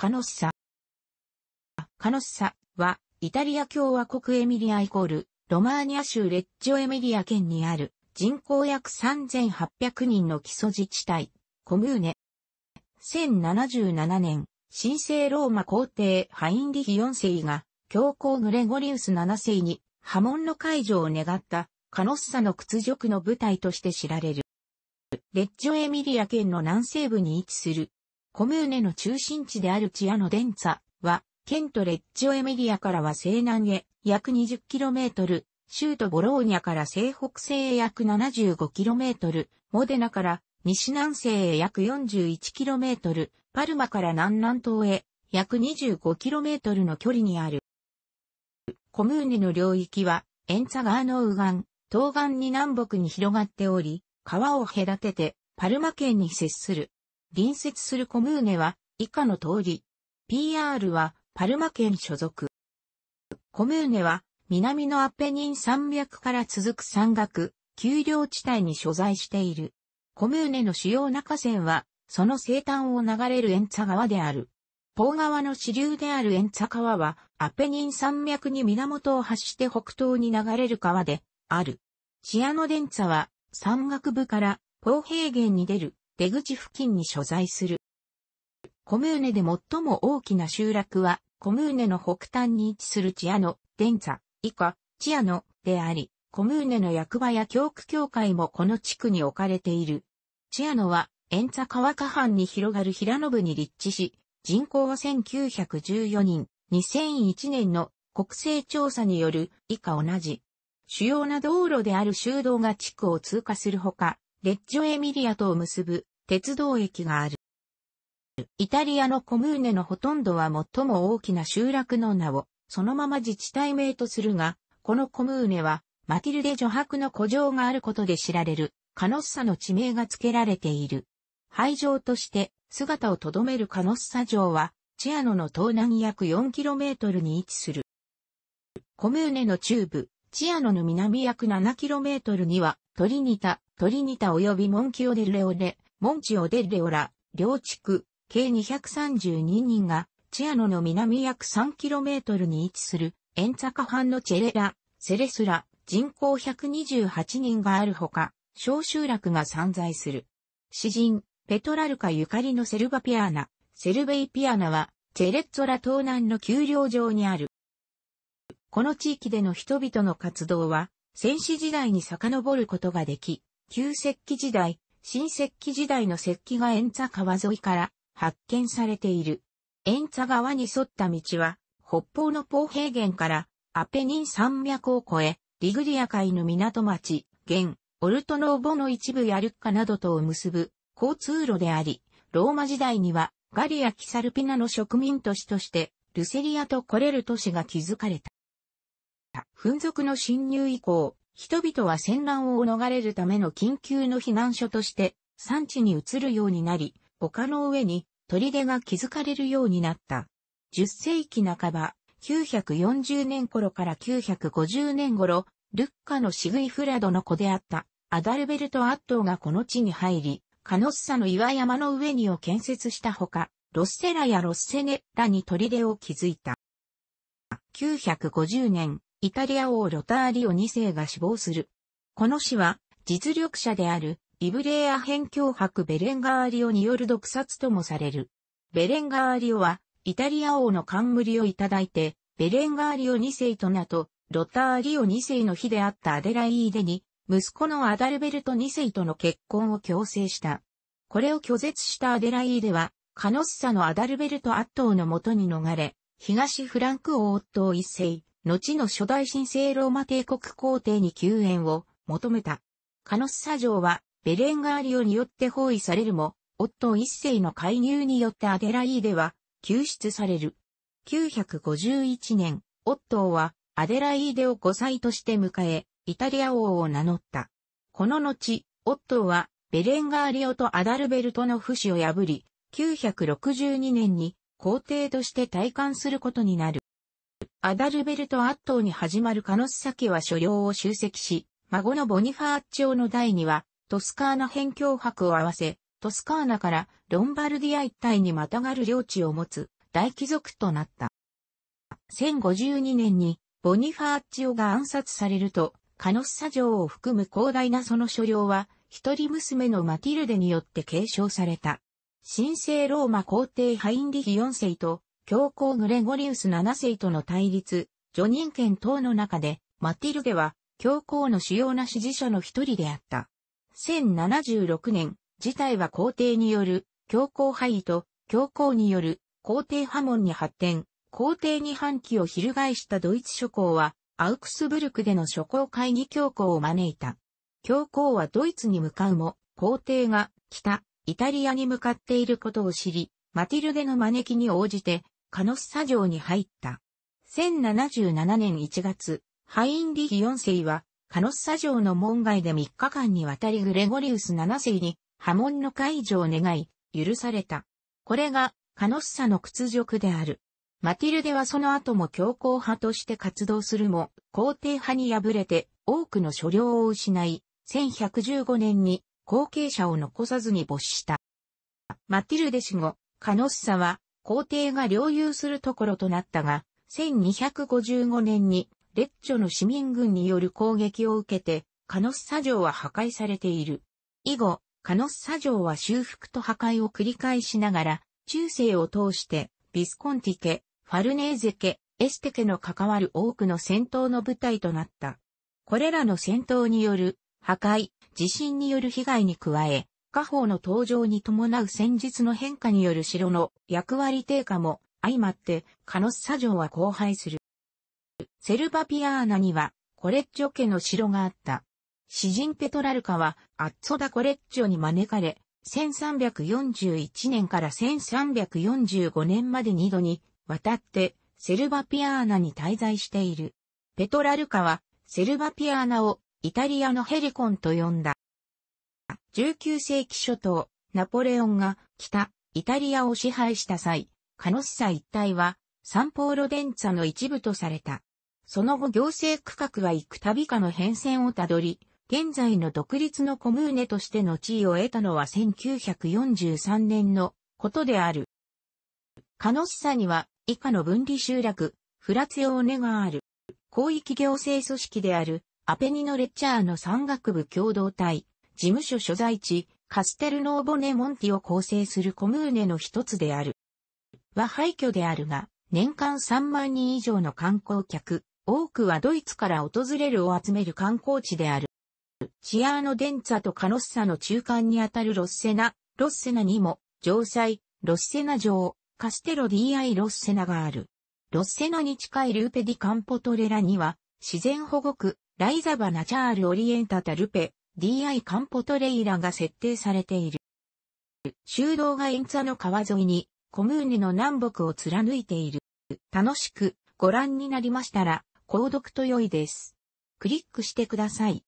カノッサ。カノッサは、イタリア共和国エミリアイコール、ロマーニア州レッジオエミリア県にある、人口約3800人の基礎自治体、コムーネ。1077年、神聖ローマ皇帝ハインリヒ4世が、教皇グレゴリウス7世に波紋の解除を願ったカノッサの屈辱の舞台として知られる。レッジョエミリア県の南西部に位置するコムーネの中心地であるチアノデンツァは、県とレッジオエミリアからは西南へ約 20km、州都ボローニャから西北西へ約 75km、モデナから西南西へ約 41km、パルマから南南東へ約 25km の距離にある。コムーネの領域は、エンツァ川の右岸、東岸に南北に広がっており、川を隔てて、パルマ県に接する。隣接するコムーネは以下の通り。PR はパルマ県所属。コムーネは南のアペニン山脈から続く山岳、丘陵地帯に所在している。コムーネの主要な河川は、その西端を流れるエンツァ川である。ポー川の支流であるエンツァ川は、アペニン山脈に源を発して北東に流れる川である。シアノデンツァは、山岳部から、ポー平原に出る出口付近に所在する。コムーネで最も大きな集落は、コムーネの北端に位置するチアノ、デンツァ、以下、チアノ、であり、コムーネの役場や教区協会もこの地区に置かれている。チアノは、エンツァ川下藩に広がる平野部に立地し、人口は1914人、2001年の国勢調査による以下同じ。主要な道路である修道が地区を通過するほか、レッジョエミリアとを結ぶ鉄道駅がある。イタリアのコムーネのほとんどは最も大きな集落の名をそのまま自治体名とするが、このコムーネはマティルデ女白の古城があることで知られるカノッサの地名が付けられている。廃城として姿をとどめるカノッサ城はチアノの東南約 4km に位置する。コムーネの中部、チアノの南約 7km にはトリニタ、トリニタ及びモンキオデルレオレ、モンチオデルレオラ、両地区、計232人が、チアノの南約 3km に位置する、エンツァカ藩のチェレラ、セレスラ、人口128人があるほか、小集落が散在する。詩人、ペトラルカゆかりのセルバピアナ、セルベイピアナは、チェレッツォラ東南の丘陵上にある。この地域での人々の活動は、先史時代に遡ることができ、旧石器時代、新石器時代の石器が円座川沿いから発見されている。円座川に沿った道は、北方のポー平原からアペニン山脈を越え、リグリア海の港町、現、オルトノーボの一部やルッカなどとを結ぶ交通路であり、ローマ時代にはガリア・キサルピナの植民都市として、ルセリアとコレル都市が築かれた。。紛族の侵入以降、人々は戦乱を逃れるための緊急の避難所として産地に移るようになり、丘の上に砦が築かれるようになった。10世紀半ば、940年頃から950年頃、ルッカのシグイフラドの子であったアダルベルト・アットーがこの地に入り、カノッサの岩山の上にを建設したほか、ロッセラやロッセネらに砦を築いた。950年、イタリア王ロターリオ2世が死亡する。この死は、実力者である、イブレーア編境伯ベレンガーリオによる毒殺ともされる。ベレンガーリオは、イタリア王の冠をいただいて、ベレンガーリオ2世と名と、ロターリオ2世の妃であったアデライーデに、息子のアダルベルト2世との結婚を強制した。これを拒絶したアデライーデは、カノッサのアダルベルト・圧倒のもとに逃れ、東フランク王夫一世、後の初代神聖ローマ帝国皇帝に救援を求めた。カノッサ城はベレンガーリオによって包囲されるも、夫一世の介入によってアデライーデは救出される。951年、夫はアデライーデを5歳として迎え、イタリア王を名乗った。この後、夫はベレンガーリオとアダルベルトの不死を破り、962年に皇帝として退官することになる。アダルベルト・アットーに始まるカノスキは所領を集積し、孫のボニファーッチョの代には、トスカーナ辺境泊を合わせ、トスカーナからロンバルディア一帯にまたがる領地を持つ大貴族となった。1052年にボニファーッチオが暗殺されると、カノッサ城を含む広大なその所領は、一人娘のマティルデによって継承された。神聖ローマ皇帝ハインリヒ4世と教皇グレゴリウス7世との対立、叙任権等の中で、マティルゲは、教皇の主要な支持者の一人であった。1076年、事態は皇帝による、教皇廃位と、教皇による、皇帝破門に発展、皇帝に反旗を翻したドイツ諸侯は、アウクスブルクでの諸侯会議教皇を招いた。教皇はドイツに向かうも、皇帝が北、イタリアに向かっていることを知り、マティルゲの招きに応じて、カノッサ城に入った。1077年1月、ハインリヒ4世は、カノッサ城の門外で3日間にわたりグレゴリウス7世に波紋の解除を願い、許された。これが、カノッサの屈辱である。マティルデはその後も強硬派として活動するも、皇帝派に敗れて多くの所領を失い、1115年に後継者を残さずに没した。マティルデ死後、カノッサは皇帝が領有するところとなったが、1255年に、レッョの市民軍による攻撃を受けて、カノッサ城は破壊されている。以後、カノッサ城は修復と破壊を繰り返しながら、中世を通して、ビスコンティ家、ファルネーゼ家、エステ家の関わる多くの戦闘の舞台となった。これらの戦闘による破壊、地震による被害に加え、家法の登場に伴う戦術の変化による城の役割低下も相まって、カノッサ城は荒廃する。セルバピアーナには、コレッジョ家の城があった。詩人ペトラルカは、アッツォダ・コレッジョに招かれ、1341年から1345年まで2度に渡って、セルバピアーナに滞在している。ペトラルカは、セルバピアーナをイタリアのヘリコンと呼んだ。19世紀初頭、ナポレオンが北、イタリアを支配した際、カノッサ一帯はサンポーロデンツァの一部とされた。その後行政区画は幾度かの変遷をたどり、現在の独立のコムーネとしての地位を得たのは1943年のことである。カノッサには以下の分離集落、フラツヨーネがある。広域行政組織であるアペニノレッチャーの山岳部共同体、事務所所在地、カステルノーボネモンティを構成するコムーネの一つである。は廃墟であるが、年間3万人以上の観光客、多くはドイツから訪れるを集める観光地である。チアーノ・デンツァとカノッサの中間にあたるロッセナ、ロッセナにも、城塞、ロッセナ城、カステロ DI ロッセナがある。ロッセナに近いルーペディ・カンポトレラには、自然保護区、ライザバ・ナチャール・オリエンタタ・ルペ、DI カンポトレイラが設定されている。修道がインツァの川沿いに、コムーネの南北を貫いている。楽しくご覧になりましたら、購読と良いです。クリックしてください。